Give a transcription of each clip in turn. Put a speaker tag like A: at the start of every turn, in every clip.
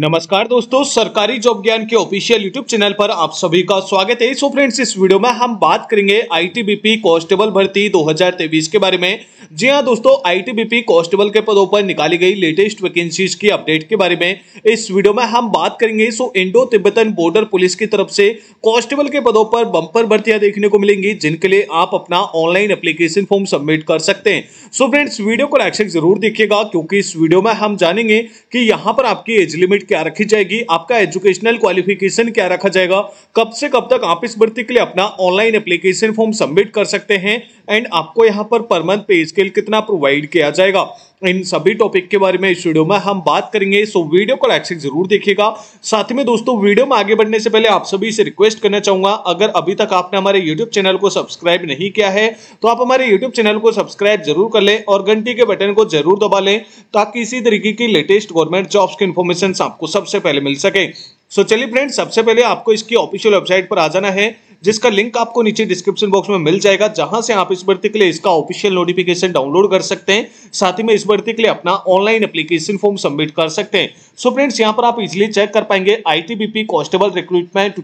A: नमस्कार दोस्तों सरकारी जॉब ज्ञान के ऑफिशियल यूट्यूब चैनल पर आप सभी का स्वागत है सो फ्रेंड्स इस वीडियो में हम बात करेंगे आईटीबीपी कांस्टेबल भर्ती 2023 के बारे में जी हां दोस्तों आईटीबीपी कांस्टेबल के पदों पर निकाली गई लेटेस्ट वैकेंसीज की अपडेट के बारे में इस वीडियो में हम बात करेंगे so Indo Tibetan border police की तरफ से कांस्टेबल के पदों पर बंपर भर्तियां देखने को मिलेंगी जिनके लिए आप अपना ऑनलाइन एप्लीकेशन फॉर्म सबमिट कर सकते हैं सो फ्रेंड्स वीडियो को लाइक जरूर देखिएगा क्योंकि इस वीडियो में हम जानेंगे कि यहाँ पर आपकी एज लिमिट क्या रखी जाएगी आपका एजुकेशनल क्वालिफिकेशन क्या रखा जाएगा कब से कब तक आप इस भर्ती के लिए अपना ऑनलाइन एप्लीकेशन फॉर्म सबमिट कर सकते हैं एंड आपको यहाँ पर पर मंथ पे स्केल कितना प्रोवाइड किया जाएगा इन सभी टॉपिक के बारे में इस वीडियो में हम बात करेंगे सो वीडियो को लाइक से जरूर देखिएगा साथ में दोस्तों वीडियो में आगे बढ़ने से पहले आप सभी से रिक्वेस्ट करना चाहूंगा अगर अभी तक आपने हमारे यूट्यूब चैनल को सब्सक्राइब नहीं किया है तो आप हमारे यूट्यूब चैनल को सब्सक्राइब जरूर कर लें और घंटी के बटन को जरूर दबा लें ताकि इसी तरीके की लेटेस्ट गवर्नमेंट जॉब्स की इन्फॉर्मेशन आपको सबसे पहले मिल सके सो चलिए फ्रेंड सबसे पहले आपको इसकी ऑफिशियल वेबसाइट पर आ जाना है जिसका लिंक आपको नीचे डिस्क्रिप्शन बॉक्स में मिल जाएगा जहां से आप इस भर्ती के लिए इसका ऑफिशियल नोटिफिकेशन डाउनलोड कर सकते हैं साथ ही में इस भर्ती के लिए अपना ऑनलाइन एप्लीकेशन फॉर्म सबमिट कर सकते हैं सो फ्रेंड्स यहाँ पर आप इजिली चेक कर पाएंगे आईटीबीपी कॉन्स्टेबल रिक्रूटमेंट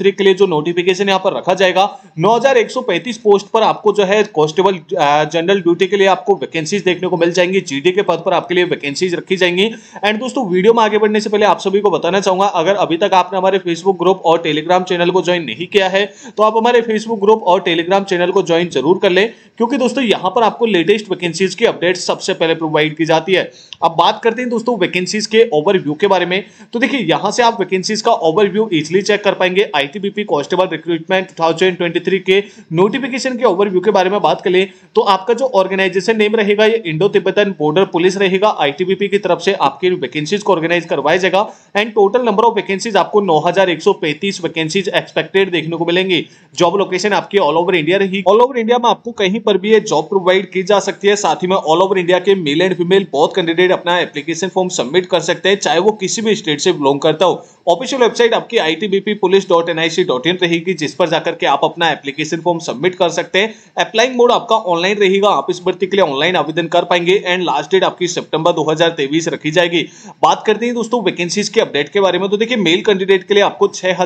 A: थ्री के लिए जो नोटिफिकेशन यहाँ पर रखा जाएगा 9135 पोस्ट पर आपको जो है कॉन्स्टेबल जनरल ड्यूटी के लिए आपको वैकेंसीज देखने को मिल जाएंगी जीडी के पद पर आपके लिए वैकेंसीज रखी जाएंगी एंड दोस्तों वीडियो में आगे बढ़ने से पहले आप सभी को बताना चाहूंगा अगर अभी तक आपने हमारे फेसबुक ग्रुप और टेलीग्राम चैनल को ज्वाइन नहीं किया गया है तो आप हमारे फेसबुक ग्रुप और टेलीग्राम चैनल को ज्वाइन जरूर कर लें क्योंकि दोस्तों यहां पर आपको लेटेस्ट वैकेंसीज की अपडेट सबसे पहले प्रोवाइड की जाती है अब बात करते हैं दोस्तों वैकेंसीज के ओवरव्यू के बारे में तो देखिए यहां से आप वैकेंसीज का ओवरव्यू इजिली चेक कर पाएंगे आईटीबीपी कॉन्स्टेबल रिक्रूटमेंट टू के नोटिफिकेशन के ओवरव्यू के बारे में बात कर ले तो आपका जो ऑर्गेनाइजेशन नेम रहेगा ये इंडो तिब्बतन बॉर्डर पुलिस रहेगा आईटीबीपी की तरफ से आपकी वैकेंसीज को ऑर्गेनाइज करवाया जाएगा and total number of vacancies आपको नौ वैकेंसीज एक्सपेक्टेड देखने देखने को मिलेंगी जॉब लोकेशन आपकी ऑल ओवर इंडिया रही ऑल ओवर इंडिया में आपको कहीं पर भी जॉब प्रोवाइड की जा सकती है साथ ही में ऑल ओवर इंडिया के मेल एंड फीमेल बहुत कैंडिडेट अपना एप्लीकेशन फॉर्म सबमिट कर सकते हैं चाहे वो किसी भी स्टेट से बिलोंग करता हो ऑफिशियल वेबसाइट आपकी आईटीबीपी रहेगी जिस पर जाकर के आप अपना एप्लीकेशन फॉर्म सबमिट कर सकते हैं अप्लाइंग मोड आपका ऑनलाइन रहेगा आप इस भर्ती के लिए ऑनलाइन आवेदन कर पाएंगे एंड लास्ट डेट आपकी सितंबर 2023 रखी जाएगी बात करते हैं दोस्तों वैकेंसीज के अपडेट के बारे में तो देखिए मेल कैंडिडेट के लिए आपको छह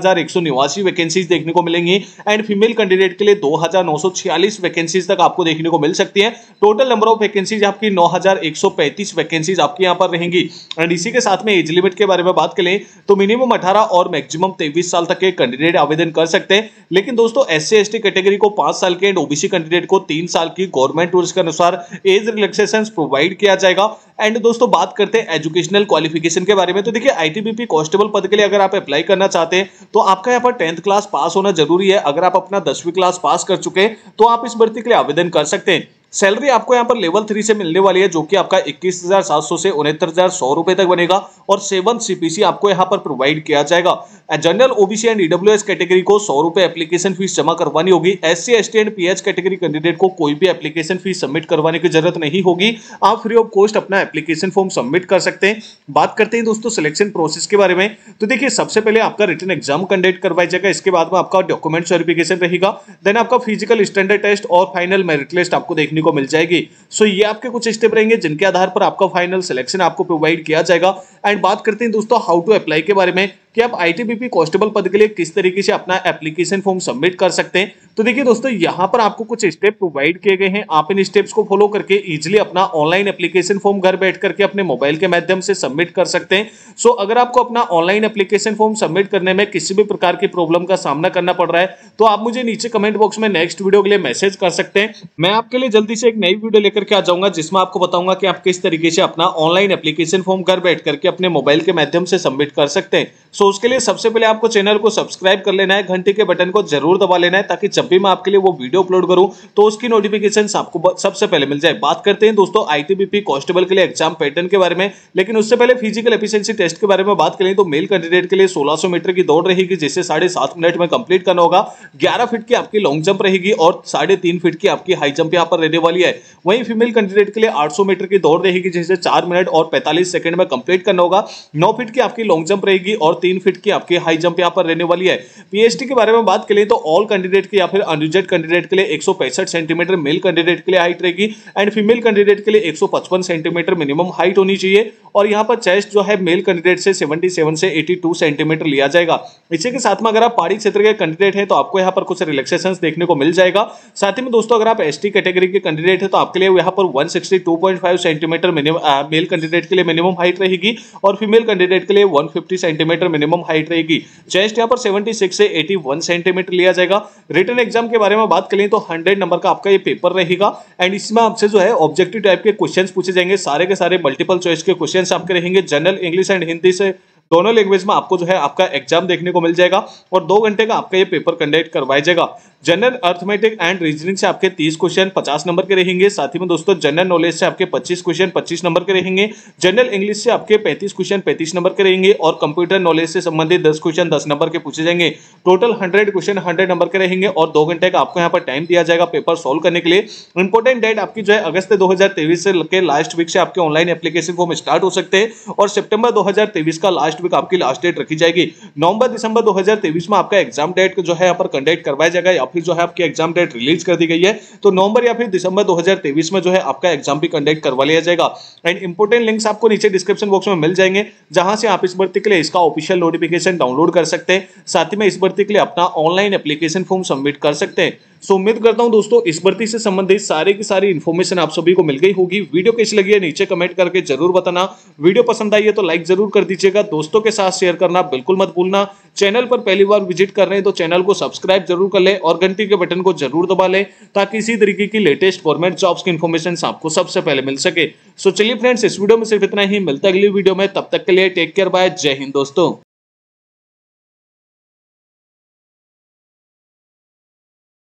A: वैकेंसीज देखने को को मिलेंगी एंड फीमेल कैंडिडेट के लिए दो वैकेंसीज तक आपको देखने को मिल सकती है टोटल नंबर ऑफ वैकेंसीज आपकी 9135 वैकेंसीज आपके यहाँ पर रहेंगी एंड इसी के साथ में एज लिमिट के बारे में बात करें तो मिनिमम अठारह और मैक्सिमम तेईस साल तक के कैंडिडेट आवेदन कर सकते हैं लेकिन दोस्तों एस सी कैटेगरी को पांच साल के एंड ओबीसी कैंडिडेट को तीन साल की गवर्नमेंट रूल्स के अनुसार एज रिलैक्सेशन प्रोवाइड किया जाएगा एंड दोस्तों बात करते हैं एजुकेशनल क्वालिफिकेशन के बारे में तो देखिए आईटीबीपी कांस्टेबल पद के लिए अगर आप अप्लाई करना चाहते हैं तो आपका यहाँ पर टेंथ क्लास पास होना जरूरी है अगर आप अपना दसवीं क्लास पास कर चुके हैं तो आप इस भर्ती के लिए आवेदन कर सकते हैं सैलरी आपको यहाँ पर लेवल थ्री से मिलने वाली है जो कि आपका इक्कीस हजार सात सौ से उनहत्तर हजार सौ रुपए तक बनेगा और सेवन सीपीसी आपको यहाँ पर प्रोवाइड किया जाएगा general OBC and EW category को सौ रुपए एप्लीकेशन फीस जमा करवानी होगी S C S T and PH category candidate को कोई भी एप्लीकेशन फीस सबमिट करवाने की जरूरत नहीं होगी आप फ्री ऑफ कॉस्ट अपना एप्लीकेशन फॉर्म सबमिट कर सकते हैं बात करते हैं दोस्तों सिलेक्शन प्रोसेस के बारे में तो देखिए सबसे पहले आपका रिटर्न एग्जाम कंडक्ट करवाया जाएगा इसके बाद में आपका डॉक्यूमेंट वेरिफिकेशन रहेगा देन आपका फिजिकल स्टैंडर्ड टेस्ट और फाइनल मेरिट लिस्ट आपको देखने देखने को मिल जाएगी सो so, ये आपके कुछ स्टेप रहेंगे जिनके आधार पर आपका फाइनल सिलेक्शन आपको प्रोवाइड किया जाएगा एंड बात करते हैं दोस्तों हाउ टू अप्लाई के बारे में कि आप आईटीबीपी कॉन्स्टेबल पद के लिए किस तरीके से अपना एप्लीकेशन फॉर्म सबमिट कर सकते हैं तो देखिए दोस्तों यहाँ पर आपको कुछ स्टेप प्रोवाइड किए गए हैं आप इन स्टेप्स को फॉलो करके इजिली अपना ऑनलाइन एप्लीकेशन फॉर्म घर बैठ करके अपने मोबाइल के माध्यम से सबमिट कर सकते हैं सो अगर आपको अपना ऑनलाइन एप्लीकेशन फॉर्म सबमिट करने में किसी भी प्रकार की प्रॉब्लम का सामना करना पड़ रहा है तो आप मुझे नीचे कमेंट बॉक्स में नेक्स्ट वीडियो के लिए मैसेज कर सकते हैं मैं आपके लिए जल्दी से एक नई वीडियो लेकर के आ जाऊंगा जिसमें आपको बताऊंगा कि आप किस तरीके से अपना ऑनलाइन एप्लीकेशन फॉर्म घर बैठ करके अपने मोबाइल के माध्यम से सबमिट कर सकते हैं सो उसके लिए सबसे पहले आपको चैनल को सब्सक्राइब कर लेना है घंटे के बटन को जरूर दबा लेना है ताकि जब भी मैं आपके लिए वो वीडियो अपलोड करूं तो उसकी नोटिफिकेशन आपको सबसे पहले मिल जाए बात करते हैं दोस्तों आईटीबीपी कॉन्स्टेबल के लिए एग्जाम पैटर्न के बारे में लेकिन उससे पहले फिजिकल एफिशियंसी टेस्ट के बारे में बात करें तो मेल कैंडिडेट के लिए सोलह मीटर की दौड़ रहेगी जिसे साढ़े मिनट में कंप्लीट करना होगा ग्यारह फीट की आपकी लॉन्ग जंप रहेगी और साढ़े तीन फीट की आपकी हाई जंप यहाँ पर रहने वाली है वहीं फीमेल कैंडिडेट के लिए 800 मीटर की दौड़ रहेगी जिसे चार मिनट और पैंतालीस सेकंड में कंप्लीट करना होगा नौ फीट की आपकी लॉन्ग जंप रहेगी और तीन फीट की आपकी हाई जंप यहाँ पर रहने वाली है पीएचडी के बारे में बात करें तो ऑल कैंडिडेट के या फिर अनरिजर्ड कैंडिडेट के लिए एक सेंटीमीटर मेल कैंडिडेट के लिए हाइट रहेगी एंड फीमेल कैंडिडेट के लिए एक सेंटीमीटर मिनिमम हाइट होनी चाहिए और यहाँ पर चेस्ट जो है मेल कैंडिडेट से सेवेंटी से एटी सेंटीमीटर लिया जाएगा इसी के साथ में अगर आप पहाड़ी क्षेत्र के कैंडिडेट हैं तो आपको यहाँ पर कुछ रिलेक्सेशन देखने को मिल जाएगा साथ ही में दोस्तों अगर आप एस कैटेगरी के कैंडिडेट है तो आपके लिए यहाँ पर वन सेंटीमीटर मेल कैंडिडेट के लिए मिनिमम हाइट रहेगी और फीमेल कैंडिडेट के लिए 150 सेंटीमीटर मिनिमम हाइट रहेगी चेस्ट यहाँ पर 76 से 81 सेंटीमीटर लिया जाएगा रिटर्न एग्जाम के बारे में बात करें तो 100 नंबर का आपका ये पेपर रहेगा एंड इसमें आपसे जो है ऑब्जेक्टिव टाइप के क्वेश्चन पूछे जाएंगे सारे के सारे मल्टीपल चॉइस के क्वेश्चन आपके रहेंगे जनरल इंग्लिश एंड हिंदी से दोनों लैंग्वेज में आपको जो है आपका एग्जाम देखने को मिल जाएगा और दो घंटे का आपका ये पेपर कंडक्ट करवाया जाएगा जनरल अर्थमेटिक एंड रीजनिंग से आपके 30 क्वेश्चन 50 नंबर के रहेंगे साथ ही में दोस्तों जनरल नॉलेज से आपके 25 क्वेश्चन 25 नंबर के रहेंगे जनरल इंग्लिश से आपके 35 क्वेश्चन 35 नंबर के रहेंगे और कंप्यूटर नॉलेज से संबंधित 10 क्वेश्चन 10 नंबर के पूछे जाएंगे टोटल 100 क्वेश्चन 100 नंबर के रहेंगे और दो घंटे का आपको यहाँ पर टाइम दिया जाएगा पेपर सोल्व करने के लिए इंपॉर्टेंट डेट आपकी जो है अगस्त दो से लेकर लास्ट वीक से आपके ऑनलाइन एप्लीकेशन फॉर्म स्टार्ट हो सकते हैं और सेप्टेबर दो का लास्ट लास्ट वीक आपकी लास्ट डेट रखी जाएगी नवंबर दिसंबर 2023 में आपका एग्जाम डेट जो है यहाँ पर कंडक्ट करवाया जाएगा या फिर जो है आपकी एग्जाम डेट रिलीज कर दी गई है तो नवंबर या फिर दिसंबर 2023 में जो है आपका एग्जाम भी कंडक्ट करवा लिया जाएगा एंड इंपोर्टेंट लिंक्स आपको नीचे डिस्क्रिप्शन बॉक्स में मिल जाएंगे जहां से आप इस भर्ती के लिए इसका ऑफिशियल नोटिफिकेशन डाउनलोड कर सकते हैं साथ ही में इस भर्ती के लिए अपना ऑनलाइन एप्लीकेशन फॉर्म सबमिट कर सकते हैं सो उम्मीद करता हूं दोस्तों इस भर्ती से संबंधित सारे की सारी इन्फॉर्मेशन आप सभी को मिल गई होगी वीडियो कैसी लगी है नीचे कमेंट करके जरूर बताना वीडियो पसंद आई है तो लाइक जरूर कर दीजिएगा दोस्तों के साथ शेयर करना बिल्कुल मत भूलना चैनल पर पहली बार विजिट कर रहे हैं तो चैनल को सब्सक्राइब जरूर कर ले और घंटी के बटन को जरूर दबा ले ताकि इसी तरीके की लेटेस्ट गवर्नमेंट जॉब्स की इन्फॉर्मेशन आपको सबसे पहले मिल सके सो चलिए फ्रेंड्स इस वीडियो में सिर्फ इतना ही मिलता है अगली वीडियो में तब तक के लिए टेक केयर बाय जय हिंद दोस्तों